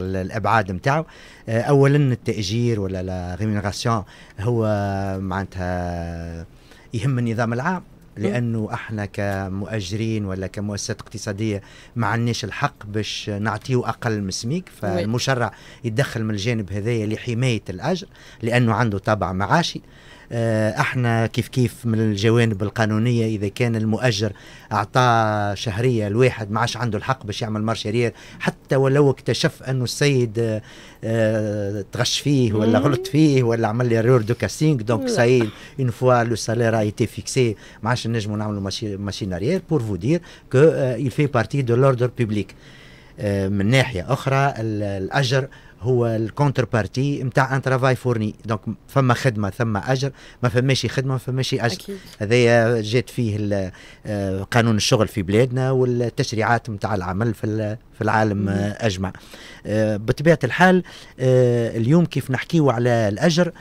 الابعاد نتاعو آه، اولا التاجير ولا لا ريمونيراسيون هو معناتها يهم النظام العام لانه احنا كمؤجرين ولا كمؤسسات اقتصاديه ما عندناش الحق باش نعطيه اقل من سميك فالمشرع يتدخل من الجانب هذايا لحمايه الاجر لانه عنده طابع معاشي آه، احنا كيف كيف من الجوانب القانونيه اذا كان المؤجر اعطاه شهريه الواحد ما عادش عنده الحق باش يعمل مارشيرير حتى ولو اكتشف انه السيد آه، آه، تغش فيه ولا غلط فيه ولا عمل لي رور دو كاستينغ دونك ساي اون فوا لو سالير تي فيكسي ما عادش نجموا نعملوا ماشين اريير بور فو دير كو il بارتي دو لوردر بيبليك من ناحية أخرى الأجر هو الكونتر بارتي نتاع ان ترافاي فورني دونك فما خدمه ثم اجر ما فماش خدمه ما فماش اجر هذايا جات فيه آه، قانون الشغل في بلادنا والتشريعات نتاع العمل في في العالم آه، اجمع آه، بطبيعه الحال اليوم كيف نحكيو على الاجر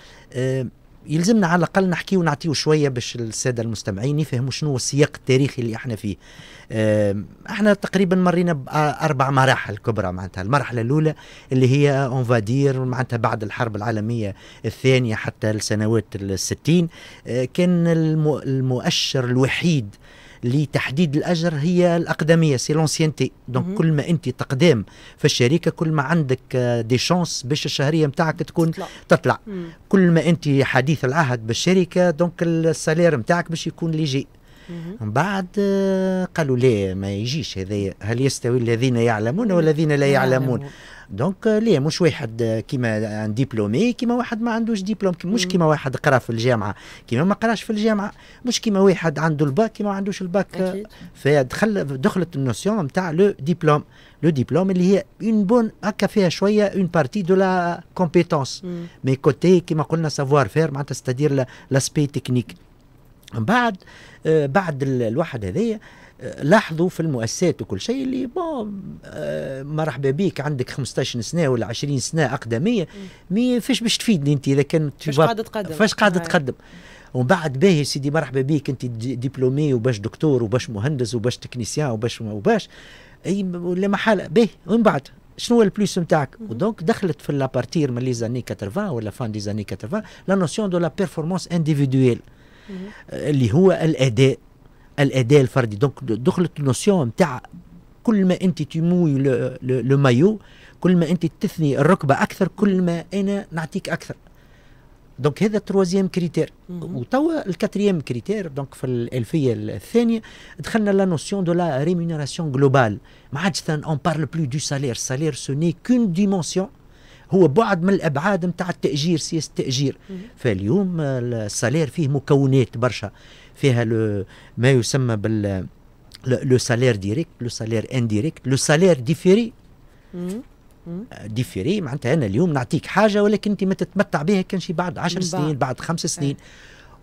يلزمنا على الاقل نحكي ونعطيه شويه باش الساده المستمعين يفهموا شنو هو السياق التاريخي اللي احنا فيه احنا تقريبا مرينا باربع مراحل كبرى معناتها المرحله الاولى اللي هي اون فادير معناتها بعد الحرب العالميه الثانيه حتى السنوات الستين آه، كان المؤشر الوحيد لتحديد الاجر هي الاقدميه سي لونسيانتي دونك كل ما انت تقدام في الشركه كل ما عندك دي آه، شانس باش الشهريه نتاعك تكون تطلع, تطلع. كل ما انت حديث العهد بالشركه دونك السالير نتاعك باش يكون ليجي من بعد آه، قالوا لا ما يجيش هذا هل يستوي الذين يعلمون والذين لا يعلمون دونك euh, ليه مش واحد آه، كيما ان ديبلومي كيما واحد ما عندوش ديبلوم مش كيما واحد قرا في الجامعه كيما ما قراش في الجامعه مش كيما واحد عنده الباك كيما ما عندوش الباك فدخل دخلت النوسيون نتاع لو ديبلوم لو ديبلوم اللي هي اون بون هكا فيها شويه اون بارتي دو لا كومبيتونس مي كوتي كيما قلنا سافوار فير معناتها تستدير لاسبي تكنيك من بعد آه، بعد الواحد هذايا لاحظوا في المؤسسات وكل شيء اللي مرحبا آه، بيك عندك 15 سنه ولا 20 سنه اقدميه مي فاش باش تفيدني انت اذا كان فاش قاعده تقدم فاش قاعده نعم. تقدم ومن بعد باهي سيدي مرحبا بيك انت دبلومي وباش دكتور وباش مهندس وباش تكنيسيان وباش وباش اي لا محاله باهي ومن بعد شنو هو البلوس نتاعك ودونك دخلت في لابارتير من لي زاني 80 ولا فان دي زاني 80 لا نوسيون دو لا بيرفورمانس انديفيدويل اللي هو الاداء الاداء الفردي دونك دخلت النوسيون نتاع كل ما انت تموي لو مايو كل ما انت تثني الركبه اكثر كل ما انا نعطيك اكثر دونك هذا التروازيام كريتير وتوا الكاتريام كريتير دونك في الالفيه الثانيه دخلنا لا نوسيون دو لا ريمونيراسيون جلوبال ما عادش اون بارل بلو دو سالير سالير سو ني كون ديمونسيون هو بعد من الابعاد نتاع التاجير سياسه التاجير فاليوم السالير فيه مكونات برشا فيها لو ما يسمى بال لو سالير ديريكت لو سالير انديريكت لو سالير ديفيري ديفيري معناتها انا اليوم نعطيك حاجه ولكن انت ما تتمتع بها كان شي بعد 10 سنين بعد خمس سنين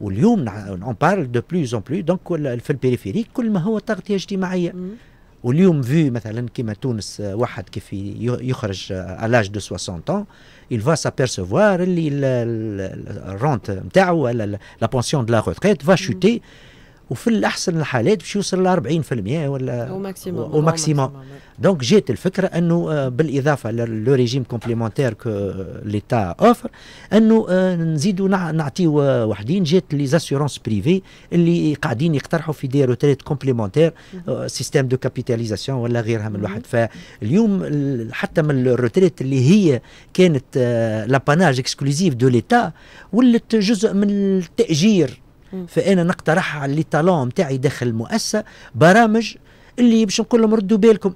واليوم اون بارل دو بلوز اون بلوز دونك في البيريفيريك كل ما هو تغطيه اجتماعيه hmm. واليوم في مثلا كيما تونس آه، واحد كيف يخرج الاج دو 60 ans il va s'apercevoir اللي الرونت نتاعو ولا لا بونسيون دو لا ريتريت va chuter وفي الاحسن الحالات باش يوصل ل 40% ولا وماكسيموم دونك جات الفكره انه آه، بالاضافه لو ريجيم كومبليمونتير كو ليتا اوفر انه آه، نزيدوا نعطيو آه، وحدين جات لي زاسيورونس بريفي اللي قاعدين يقترحوا في دي روتريت كومبليمونتير سيستيم دو كابيتاليزاسيون ولا غيرها من الواحد فاليوم حتى من الروتريت اللي هي كانت لاباناج اكسكلوزيف دو ليتا ولت جزء من التاجير فانا على لي داخل اللي باش نقول لهم ردوا بالكم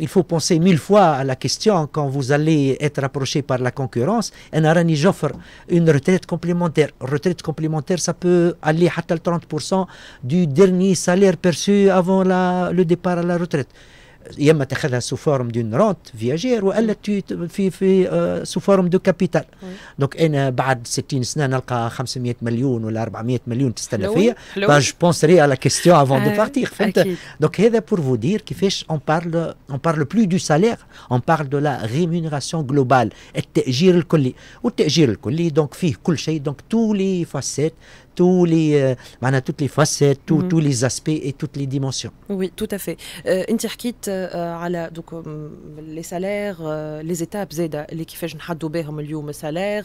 il faut penser mille fois à la question quand vous allez être approché par la concurrence انا راني جوفر une retraite complémentaire retraite complémentaire ça peut aller حتى 30% du dernier salaire perçu avant la, le départ à la retraite يا اما تاخذها سو فورم دون رونت فياجير والا في في آه، سو فورم دو كابيتال دونك انا بعد 60 سنه نلقى 500 مليون ولا 400 مليون تستنى فيا با بونسري على كيستيون افون دو بارتيغ فهمت دونك هذا بور فو دير كيفاش اون بارل اون بارل بلو دو سالير اون بارل دو لا ريمونيراسيون جلوبال التاجير الكلي والتاجير الكلي دونك فيه كل شيء دونك تو لي فاسيت tous les, euh, toutes les facettes, tout, mm -hmm. tous les aspects et toutes les dimensions. Oui, tout à fait. انت حكيت على دوك لي سالير لي زيتاب زاده اللي كيفاش نحدوا بهم اليوم السالير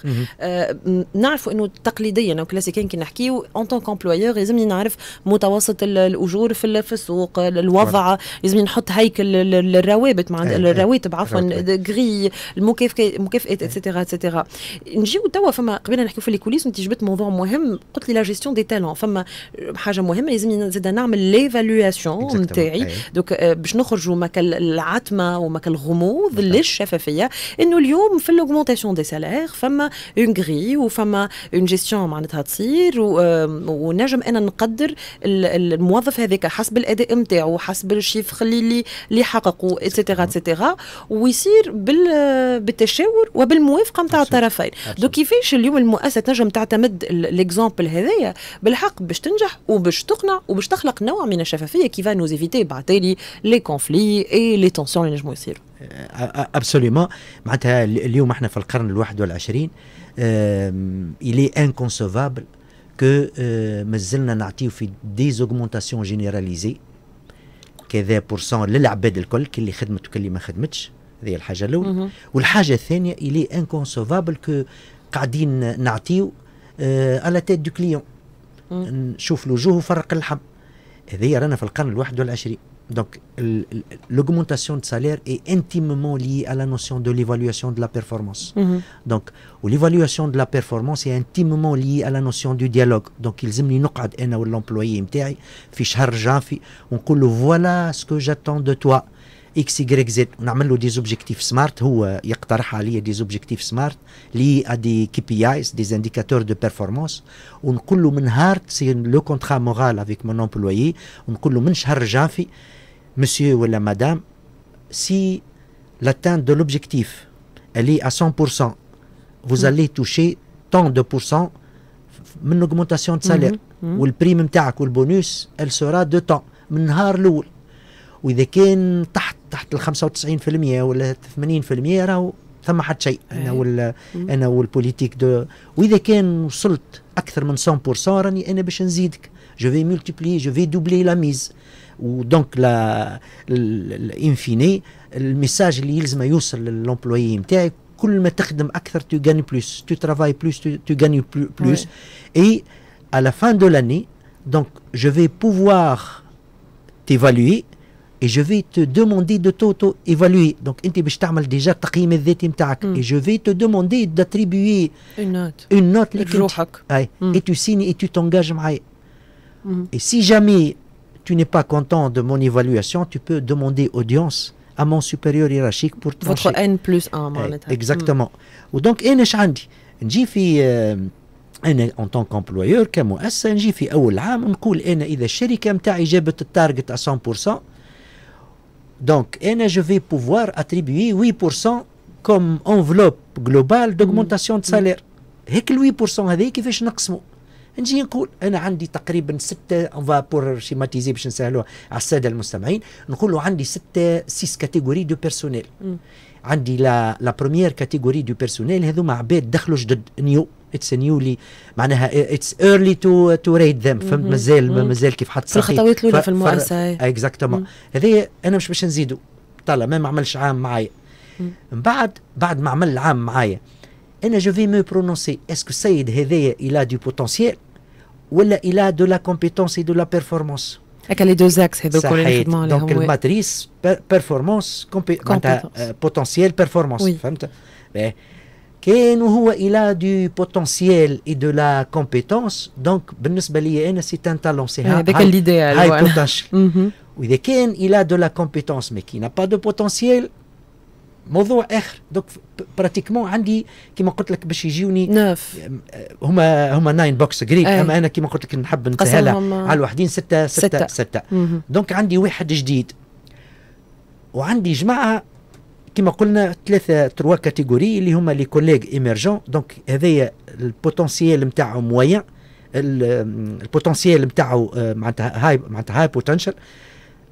نعرفوا انه تقليديا او كلاسيكيا كي نحكيو اون تونك امبلويور لازمني نعرف متوسط الاجور في في السوق الوضع لازمني نحط هيكل الروابط مع الرواتب عفوا غري المكافئات اتسيتيرا اتسيتيرا نجيو توا فما قبل نحكيو في الكوليس انت جبت موضوع مهم قلت لي لا جيستيون دي تالون فما حاجه مهمه لازم زاد نعمل ليفالواسيون نتاعي دوك باش نخرجوا ما العتمه وما الغموض للشفافيه انه اليوم في الاوغمونتاسيون دي سالير فما اون غري وفما اون جيستيون معناتها تصير ونجم انا نقدر الموظف هذاك حسب الاداء نتاعو حسب الشيفخ اللي اللي اللي حققوا اتسيتيرا اتسيتيرا ويصير بالتشاور وبالموافقه نتاع الطرفين دوك كيفاش اليوم المؤسسه تنجم تعتمد ليكزومبل هذا هذايا بالحق باش تنجح وباش تقنع وباش تخلق نوع من الشفافيه كيفا نوز ايفيتي بعتالي لي كونفلي اي لي تونسيون اللي نجموا يصيروا ابسوليومون معناتها اليوم احنا في القرن الواحد والعشرين الي انكونسوفابل كو مازلنا نعطيو في ديزوغمونتاسيون جينيراليزي كذا بورسون للعباد الكل اللي خدمت اللي ما خدمتش هذه الحاجه الاولى والحاجه الثانيه الي انكونسوفابل كو قاعدين نعطيو à la tête du client Donc, l'augmentation de salaire est intimement liée à la notion de l'évaluation de la performance. Mhm. Donc, l'évaluation de la performance est intimement liée à la notion du dialogue. Donc, ils aiment l'employé, voilà ce que j'attends de toi. اكس يجريك زد ونعمل له دي زوبجيكتيف سمارت هو يقترح علي دي زوبجيكتيف سمارت لي دي كي بي ايز دي انديكاتور دو بيرفورمانس ونقول له من نهار سي لو كونترا مورال افيك مون امبلويي ونقول له من شهر جانفي مسيو ولا مدام سي لاتان دو لوبجيكتيف الي est à 100%, vous mmh. allez toucher tant de pourcents من augmentation دو سالير والبريم نتاعك والبونوس elle sera de temps. من نهار الاول واذا كان تحت تحت ال 95% ولا 80% راهو ثم حد شيء انا إيه. وال انا والبوليتيك دو واذا كان وصلت اكثر من 100% راني انا باش نزيدك جو في ملتيبلي جو في دوبلي لا ميز ودونك لا الانفيني الميساج اللي يلزم يوصل للامبلوي نتاعي كل ما تخدم اكثر تو غاني بلوس تو ترافاي بلوس تو غاني بلوس اي على فان دو لاني دونك جو في بوفوار تيفالوي et je vais te demander de t'auto-évaluer. Donc, tu vas déjà le الذاتي نتاعك. Et je vais te demander d'attribuer une note. Une note hmm. Et tu signes et tu t'engages معايا. Hmm. Et si jamais tu n'es pas content de mon évaluation, tu peux demander audience à mon supérieur hiérarchique pour trancher. Votre N plus 1, hmm. Exactement. Ou donc, أنا ايش عندي؟ نجي في انا اون طونك امبلويور كمؤسسه نجي في اول عام نقول انا اذا الشركه نتاعي جابت التارجت 100% donc, je vais pouvoir attribuer 8% comme enveloppe globale d'augmentation de mm. salaire. Et que 8% est là, il faut que je ne le fasse pas. On va pour schématiser, je ne sais pas, à Sade 6 catégories de personnel. Mm. La première catégorie de personnel est ma la bête de l'Oustamaïn. اتس نيولي معناها اتس ايرلي تو تو ريد ذيم فهمت مازال مازال كيف حط في الخطوات الاولى في المؤسسه اكزاكتومون هذايا انا مش باش نزيدو طلع ما عملش عام معايا من بعد بعد ما عمل العام معايا انا جو في مو برونونسي اسكو السيد هذايا الى دو بوتونسييل ولا الى دو لا كومبيتونس دو لا بيرفورمانس هكا لي دو زاكس هذوك اللي نخدموا عليهم دونك الماتريس بيرفورمانس بوتونسييل بيرفورمانس فهمت كاين الى دو بوتونسييل اي دو لا كومبيتونس دونك بالنسبه لي انا سي ان تالون سي هذاك ليديال هاي بوتنشل واذا كان الى دو لا كومبيتونس مي كي با دو بوتونسييل موضوع اخر دونك براتيكمون عندي كيما قلت لك باش يجوني نوف هما هما ناين بوكس غريب اما انا كيما قلت لك نحب نسهلها على الوحدين ستة ستة ستة, ستة. دونك عندي واحد جديد وعندي جماعه كما قلنا ثلاثه تروا كاتيجوري اللي هما لي كوليغ ايمرجون دونك هذايا البوتنسيال نتاعو موين البوتنسيال نتاعو آه، معناتها هاي معناتها هاي بوتنشال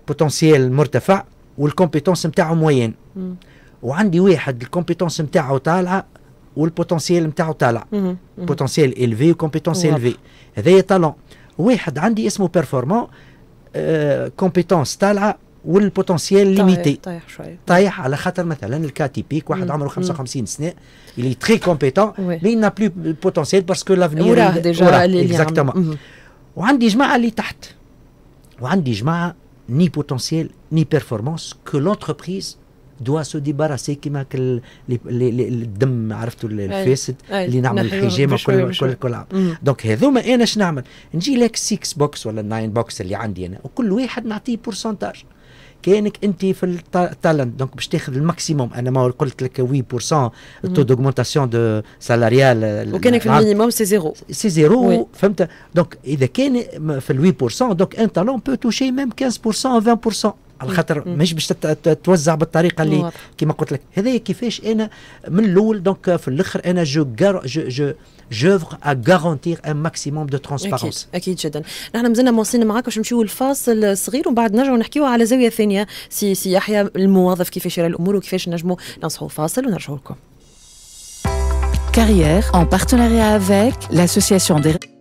بوتنسيال مرتفع والكومبيتونس نتاعو موين وعندي واحد الكومبيتونس نتاعو طالعه والبوتنسيال نتاعو طالع بوتنسيال الفي وكومبيتونس الفي هذايا طالون واحد عندي اسمه بيرفورمون كومبيتونس آه، طالعه والبوتنسيال ليميتي طايح شويه طايح على خاطر مثلا الكا تيبيك واحد عمره 55 سنه اللي تري كومبيتون مي نا بلو بوتنسيال باسكو لافنير وراه ديجا اكزاكتومون وعندي جماعه اللي تحت وعندي جماعه ني بوتنسيال ني بيرفورمانس كو لونتربريز دوا سو ديباراسي كيما الدم عرفتوا الفاسد اللي نعمل الحجامه كل كل كل عام دونك هذوما انا شنو نعمل نجي لك 6 بوكس ولا 9 بوكس اللي عندي انا وكل واحد نعطيه بورسنتاج كانك انت في التالنت دونك باش تاخذ الماكسيموم انا ما قلت لك 8% تو دوغمونتاسيون دو سالاريال وكانك في المينيموم سي زيرو سي زيرو فهمت دونك اذا كان في ال 8% دونك ان تالون بو توشي ميم 15% 20% على خاطر مش باش توزع بالطريقه اللي كما قلت لك هذايا كيفاش انا من الاول دونك في الاخر انا جو جو جو جوفر ا غارونتير ان ماكسيموم دو ترونسبارونس أكيد. اكيد جدا نحن مازلنا موصلين معاك باش نمشيو لفاصل صغير ومن بعد نرجعوا نحكيو على زاويه ثانيه سي سي يحيى الموظف كيفاش يرى الامور وكيفاش نجموا ننصحوا فاصل ونرجعوا لكم كارير ان بارتنريا افيك l'association دي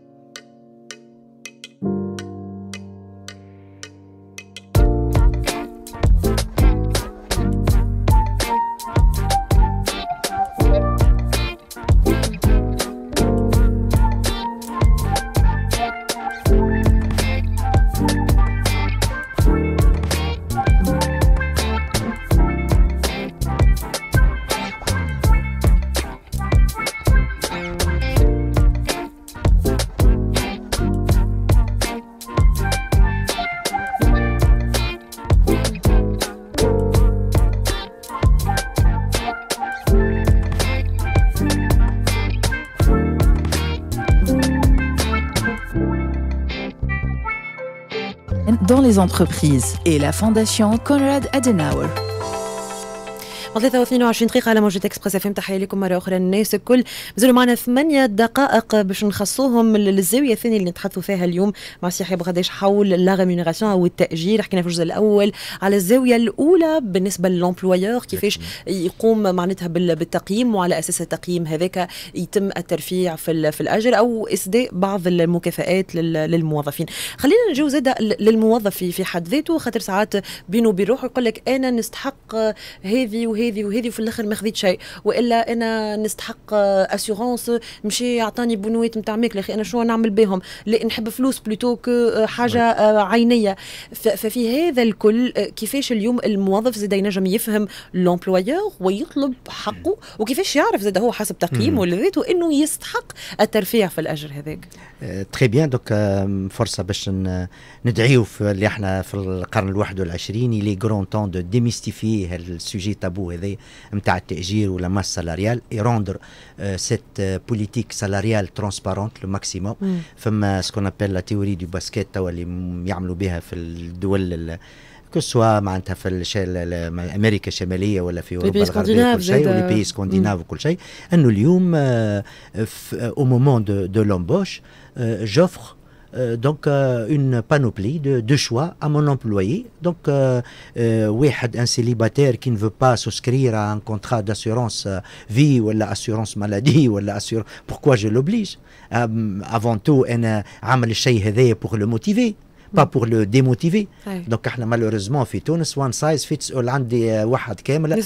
dans les entreprises et la Fondation Conrad Adenauer. 23 دقيقة على موجة اكسبريس اف ام تحية لكم مرة أخرى الناس الكل مازالوا معنا ثمانية دقائق باش نخصوهم للزاوية الثانية اللي نتحدثوا فيها اليوم مع السي يحيى بغداش حول لا ريمونيراسيون أو التأجير حكينا في الجزء الأول على الزاوية الأولى بالنسبة للومبلويور كيفاش يقوم معناتها بالتقييم وعلى أساس التقييم هذاك يتم الترفيع في في الأجر أو إسداء بعض المكافآت للموظفين خلينا نجيو زادة للموظف في حد ذاته خاطر ساعات بينه وبين روحه يقول لك أنا نستحق هذه وهذه وهذه وهذه وفي الاخر ما خذيت شيء والا انا نستحق اسيغونس آه، مشي يعطاني بنويت نتاع ماكله اخي انا شنو نعمل بهم لا نحب فلوس بلوتو كو آه، حاجه نعم. آه، عينيه ففي هذا الكل كيفاش اليوم الموظف زاد ينجم يفهم لومبلويور ويطلب حقه وكيفاش يعرف زاد هو حسب تقييمه لذاته انه يستحق الترفيع في الاجر هذاك تري بيان دوك فرصه باش ندعيو في اللي احنا في القرن ال21 لي غرون تون دو ديميستيفي هالسوجي تابو هذايا نتاع التاجير ولا ماس سالاريال اي روندر سيت بوليتيك سالاريال ترونسبارونت لو ماكسيموم فما سكون ابل لا تيوري دو باسكيت توا اللي يعملوا بها في الدول كو سوا معناتها في الشال امريكا الشماليه ولا في اوروبا الغربيه كل شيء ولي بيي سكنديناف وكل شيء انه اليوم او مومون دو لومبوش جوفر Euh, donc euh, une panoplie de, choix à mon employé. Donc, euh, un célibataire qui ne veut pas souscrire à un contrat d'assurance vie ou l'assurance maladie ou l'assurance, pourquoi je l'oblige Avant tout, pour le motiver. pas pour le démotiver donc malheureusement مالوريزمون في تونس size size une all عندي واحد كامل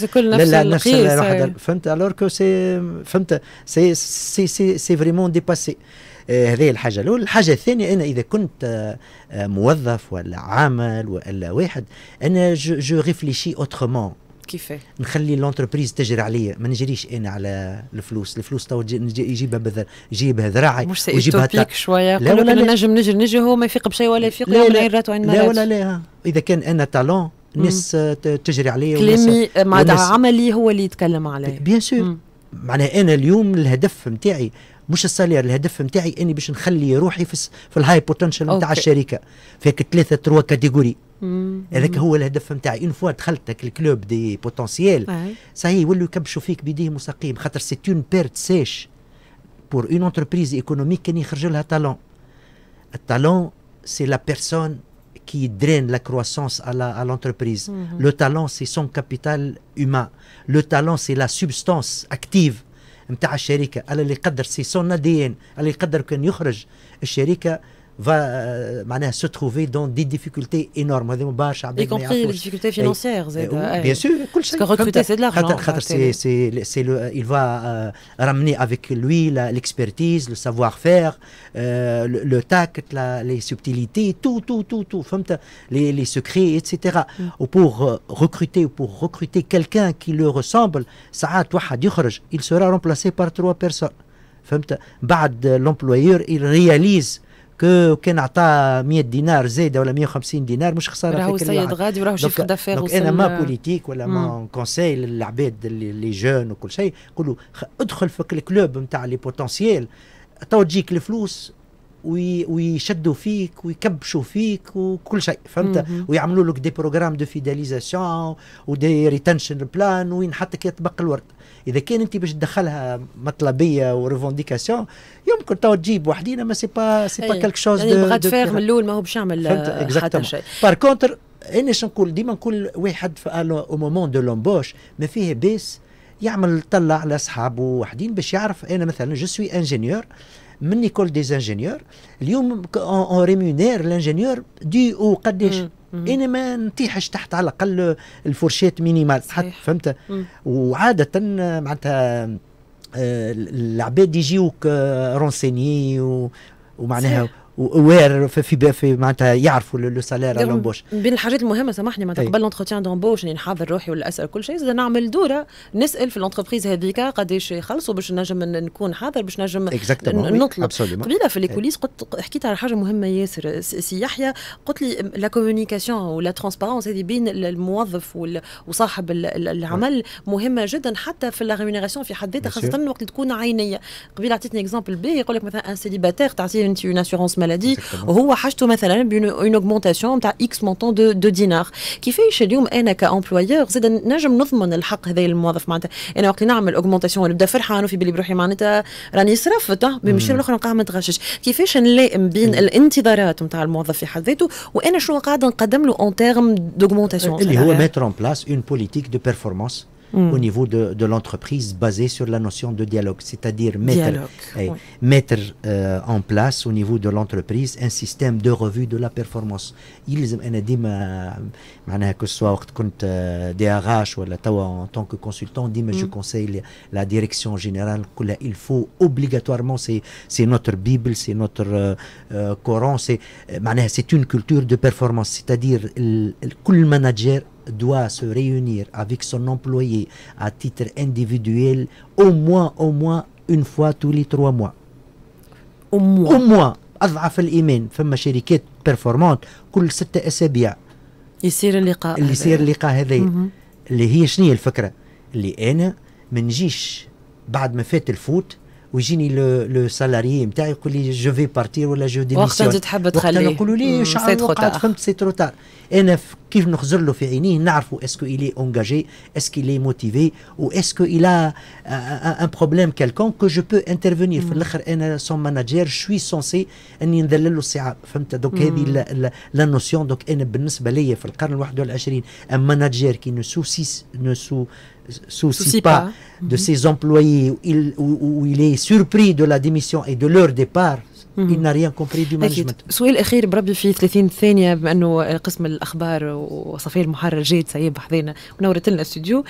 آه، هذه الحاجه الاولى الحاجه الثانيه انا اذا كنت آه، آه، موظف ولا عامل ولا واحد انا جو ريفليشي اوترومون كيفاه نخلي لونتربريز تجري عليا ما نجريش انا على الفلوس الفلوس تو يجيبها بذر يجيبها ذراعي مش ويجيبها تاك شويه لا ولا لا نجم نجري نجري هو ما يفيق بشيء ولا يفيق لا لا, لا, لا ولا لا اذا كان انا تالون الناس تجري عليا كلامي معناتها عملي هو اللي يتكلم عليه بيان سور معناها انا اليوم الهدف نتاعي مش السالير الهدف نتاعي اني باش نخلي روحي في, في الهاي بوتنشال نتاع الشركه فيك ثلاثه تروا كاتيجوري هذاك هو الهدف نتاعي اون فوا دخلت الكلوب دي بوتنسيال صحيح يولوا يكبشوا فيك بيديهم وساقيهم خاطر سي اون بيرت سيش بور اون انتربريز ايكونوميك كان يخرج لها تالون التالون سي لا بيرسون كي درين لا كروسونس على لونتربريز لو تالون سي سون كابيتال هومان لو تالون سي لا Le اكتيف متاع الشركه اللي يقدر سيسون ناديين اللي يقدر كان يخرج الشركه va à euh, se trouver dans des difficultés énormes bah, y compris les difficultés financières eh bien sûr recruter c'est de l'argent hein, c'est c'est le il va euh, ramener avec lui l'expertise le savoir-faire euh, le, tact la, les subtilités tout tout tout tout les les secrets etc mm. ou pour recruter ou pour recruter quelqu'un qui le ressemble ساعات واحد يخرج il sera remplacé par trois personnes فهمت بعد l'employeur il réalise كو كان عطاه 100 دينار زايده ولا 150 دينار مش خساره راهو سيد غادي وراهو شيف دافير انا ما بوليتيك ولا ما كونساي للعباد لي جون وكل شيء نقول ادخل في الكلوب نتاع لي بوتونسييل تو تجيك الفلوس ويشدوا فيك ويكبشوا فيك وكل شيء فهمت ويعملوا لك دي بروغرام دو فيداليزاسيون ودي ريتنشن بلان وين حتى يطبق الورد اذا كان انت باش تدخلها مطلبيه وريفونديكاسيون يمكن تو تجيب وحدينا ما سي با سي با كالك شوز يعني بغات فيغ من الاول ماهو باش يعمل آه، حتى شيء بار كونتر انا شنو نقول ديما نقول واحد او مومون دو لومبوش ما فيه بيس يعمل طلع على اصحابه وحدين باش يعرف انا مثلا جو سوي انجينيور من ايكول دي زانجينيور اليوم اون ريمونير لانجينيور دي او قداش انا ما نطيحش تحت على الاقل الفرشات مينيمال حتى فهمت mm. وعاده معناتها آه، العباد يجيوك آه، رونسيني ومعناها صحيح. وير في في, في معناتها يعرفوا لو سالير لومبوش بين الحاجات المهمه سامحني معناتها طيب. قبل لونتروتيان دومبوش اني نحضر روحي ولا اسال كل شيء زاد نعمل دوره نسال في لونتربريز هذيك قداش يخلصوا باش نجم نكون حاضر باش نجم نطلب قبيله في إيه. كوليس قلت حكيت على حاجه مهمه ياسر سي يحيى قلت لي لا كوميونيكاسيون ولا ترونسبارونس هذه بين الموظف وصاحب العمل مهمه جدا حتى في لا ريمونيراسيون في حد ذاتها خاصه وقت تكون عينيه قبيله عطيتني اكزامبل باهي يقول لك مثلا ان سيليباتير تعطيه انت اون اسيورونس maladie وهو حاجته مثلا بون اوغمونتاسيون نتاع اكس مونتون دو دو دينار كيفاش اليوم انا كامبلويور زاد نجم نضمن الحق هذا الموظف معناتها انا وقت نعمل اوغمونتاسيون نبدا فرحان وفي بالي بروحي معناتها راني صرفت آه، بالمشي الاخرى ما متغشش كيفاش نلائم بين الانتظارات نتاع الموظف في حد ذاته وانا شنو قاعد نقدم له اون تيرم دوغمونتاسيون اللي هو ميتر اون بلاس اون بوليتيك دو بيرفورمانس Mm. au niveau de, de l'entreprise basée sur la notion de dialogue, c'est-à-dire mettre, eh, mettre euh, en place au niveau de l'entreprise un système de revue de la performance. Il dit euh, que soit soit سوا وقت كنت ou اغاش en tant que consultant كونسلتون mm. il faut obligatoirement c'est notre bible c'est notre euh, coran c'est c'est une culture de performance c'est-à-dire le manager doit se réunir avec son employé à titre individuel au moins au moins une fois tous les trois mois. Au moins. Au moins. اضعف الايمان فما شركات بيرفورمانت كل ستة اسابيع يصير اللقاء اللي يصير اللقاء هذا اللي هي شنو الفكره اللي انا ما نجيش بعد ما فات الفوت ويجيني لو لو سالاري نتاعي يقول لي جو في بارتير ولا جو ديميسيون وقتها انت تحب تخليه نقولوا لي ترو تار فهمت سي ترو تار انا كيف نخزر له في عينيه نعرفوا اسكو الي انجاجي اسكو الي موتيفي و اسكو الى ان بروبليم كالكون كو جو بو انترفينير في الاخر انا سون ماناجير شوي سونسي اني نذلل له الصعاب فهمت دوك هذه لا نوسيون دوك انا بالنسبه ليا في القرن 21 ان ماناجير كي نو سوسيس نو سو soucie, soucie pas, pas, de mmh. ses employés, où il, où, où il est surpris de la démission et de leur départ, mhm. il n'a rien compris du management سؤال اخير بربي في 30 ثانيه بما انه قسم الاخبار وصفيه المحرر جاد سيب حذينا ونورت لنا الاستوديو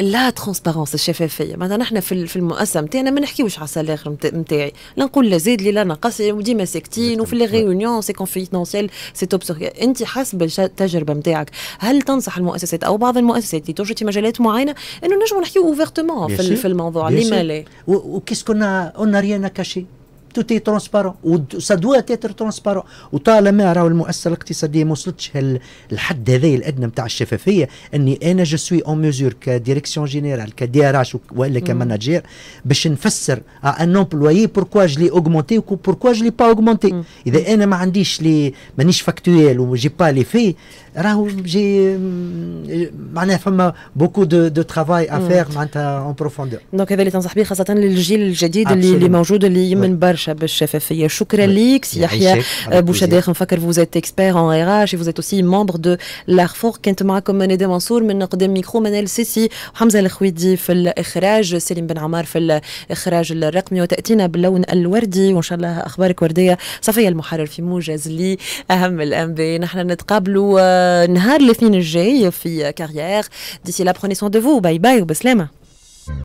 لا ترونسبارونس الشفافيه معناتها نحن في في المؤسسه نتاعنا ما نحكيوش على السالير نتاعي لا نقول لا زيد لي لا نقص وديما ساكتين وفي لي ريونيون سي كونفيدونسيال سي توب انت حسب التجربه نتاعك هل تنصح المؤسسات او بعض المؤسسات اللي توجد في مجالات معينه انه نجموا نحكيو اوفيرتومون في, في الموضوع لما لا وكيسكو كنا اون ريان كاشي تي ترونسبارون وسا دوا تيتر ترونسبارون وطالما راهو المؤسسه الاقتصاديه ما وصلتش الحد هذايا الادنى نتاع الشفافيه اني انا جو سوي اون ميزور كديريكسيون جينيرال كدي ار اش والا كماناجير باش نفسر ان امبلوي بوركوا جلي اوغمونتي بوركوا جلي با اوغمونتي اذا انا ما عنديش لي مانيش فاكتويل وجي با لي في راهو جي معناها فما بوكو دو دو ترافاي افير معناتها اون بروفوندور دونك هذا اللي تنصح به خاصه للجيل الجديد اللي, اللي موجود اللي يمن برشا الشعب الشفافيه شكرا لك سي يحيى بوشداخ نفكر فوز ات اكسبير ان RH اتش ات اوسي ممبر دو لارفور كنت معكم ندى منصور من قدام ميكرو منال سيسي وحمزه الخويدي في الاخراج سليم بن عمار في الاخراج الرقمي وتاتينا باللون الوردي وان شاء الله اخبارك ورديه صفيه المحرر في موجز لي اهم الانباء نحن نتقابلوا نهار الاثنين الجاي في كارير ديسي لا بروني سون دو فو باي باي وبسلامه